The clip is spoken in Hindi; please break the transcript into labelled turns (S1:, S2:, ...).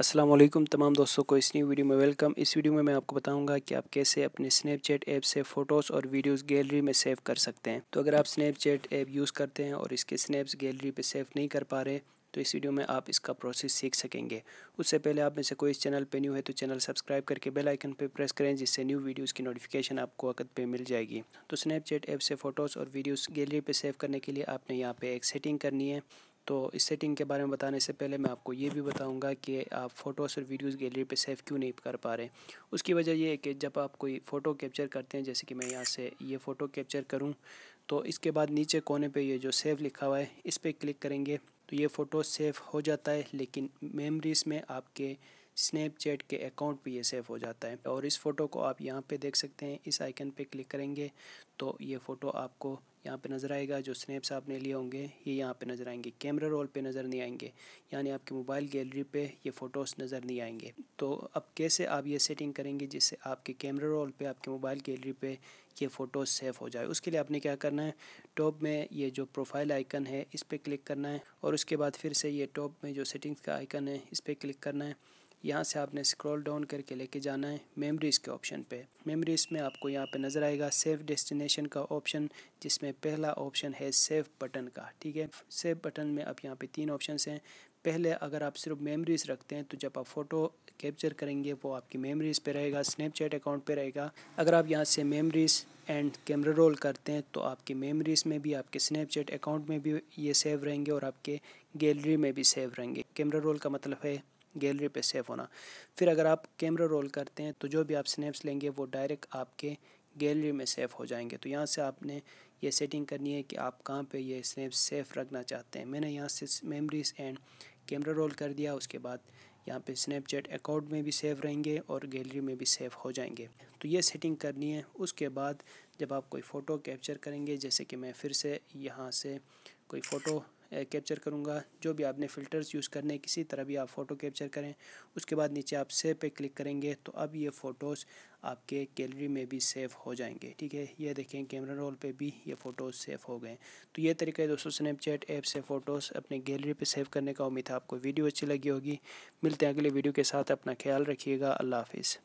S1: असलम तमाम दोस्तों को इस न्यू वीडियो में वेलकम इस वीडियो में मैं आपको बताऊंगा कि आप कैसे अपने स्नैपचैट ऐप से फ़ोटोज़ और वीडियोस गैलरी में सेव कर सकते हैं तो अगर आप स्नैपचैट ऐप यूज़ करते हैं और इसके स्नैप्स गैलरी पे सेव नहीं कर पा रहे तो इस वीडियो में आप इसका प्रोसेस सीख सकेंगे उससे पहले आप में से कोई इस चैनल पर न्यू है तो चैनल सब्सक्राइब करके बेल आइकन पर प्रेस करें जिससे न्यू वीडियोज़ की नोटिफिकेशन आपको वक्त पे मिल जाएगी तो स्नैपचैट ऐप से फ़ोटोज़ और वीडियोज़ गैलरी पर सेव करने के लिए आपने यहाँ पर एक सेटिंग करनी है तो इस सेटिंग के बारे में बताने से पहले मैं आपको ये भी बताऊंगा कि आप फ़ोटोज़ और वीडियोस गैलरी पे सेव क्यों नहीं कर पा रहे उसकी वजह ये है कि जब आप कोई फ़ोटो कैप्चर करते हैं जैसे कि मैं यहाँ से ये फ़ोटो कैप्चर करूँ तो इसके बाद नीचे कोने पर ये जो सेव लिखा हुआ है इस पर क्लिक करेंगे तो ये फ़ोटो सेव हो जाता है लेकिन मेमरीज़ में आपके स्नैपचैट के अकाउंट पे ये सेव हो जाता है और इस फ़ोटो को आप यहाँ पे देख सकते हैं इस आइकन पे क्लिक करेंगे तो ये फ़ोटो आपको यहाँ पे नज़र आएगा जो स्नैप्स आपने लिए होंगे ये यहाँ पे नज़र आएंगे कैमरा रोल पे नज़र नहीं आएंगे यानी आपके मोबाइल गैलरी पे ये फ़ोटोज़ नज़र नहीं आएंगे तो अब कैसे आप ये सेटिंग करेंगे जिससे आपके कैमरा रोल पे आपके मोबाइल गैलरी पे ये फ़ोटोज़ सेव हो जाए उसके लिए आपने क्या करना है टॉप में ये जो प्रोफाइल आइकन है इस पर क्लिक करना है और उसके बाद फिर से ये टॉप में जो सेटिंग्स का आइकन है इस पर क्लिक करना है यहाँ से आपने स्क्रॉल डाउन करके लेके जाना है मेमरीज़ के ऑप्शन पे मेमरीज़ में आपको यहाँ पे नज़र आएगा सेव डेस्टिनेशन का ऑप्शन जिसमें पहला ऑप्शन है सेव बटन का ठीक है सेव बटन में अब यहाँ पे तीन ऑप्शन हैं पहले अगर आप सिर्फ मेमरीज़ रखते हैं तो जब आप फ़ोटो कैप्चर करेंगे वो आपकी मेमरीज़ पे रहेगा स्नैपचैट अकाउंट पे रहेगा अगर आप यहाँ से मेमरीज़ एंड कैमरा रोल करते हैं तो आपकी मेमोरीज़ में भी आपके स्नैपचैट अकाउंट में भी ये सेव रहेंगे और आपके गैलरी में भी सेव रहेंगे कैमरा रोल का मतलब है गैलरी पे सेव होना फिर अगर आप कैमरा रोल करते हैं तो जो भी आप स्नैप्स लेंगे वो डायरेक्ट आपके गैलरी में सेव हो जाएंगे तो यहाँ से आपने ये सेटिंग करनी है कि आप कहाँ पे ये स्नैप्स सेफ रखना चाहते हैं मैंने यहाँ से मेमरीज एंड कैमरा रोल कर दिया उसके बाद यहाँ पे स्नैपचैट अकाउंट में भी सेव रहेंगे और गैलरी में भी सेफ हो जाएंगे तो ये सेटिंग करनी है उसके बाद जब आप कोई फ़ोटो कैप्चर करेंगे जैसे कि मैं फिर से यहाँ से कोई फ़ोटो कैप्चर करूँगा जो भी आपने फ़िल्टर्स यूज़ करने किसी तरह भी आप फ़ोटो कैप्चर करें उसके बाद नीचे आप सेव पे क्लिक करेंगे तो अब ये फ़ोटोज़ आपके गैलरी में भी सेव हो जाएंगे ठीक है ये देखें कैमरा रोल पे भी ये फ़ोटोज़ सेव हो गए तो ये तरीका है दोस्तों स्नैपचैट ऐप से फ़ोटोज़ अपने गैलरी पर सेव करने का उम्मीद है आपको वीडियो अच्छी लगी होगी मिलते हैं अगले वीडियो के साथ अपना ख्याल रखिएगा अल्लाह हाफिज़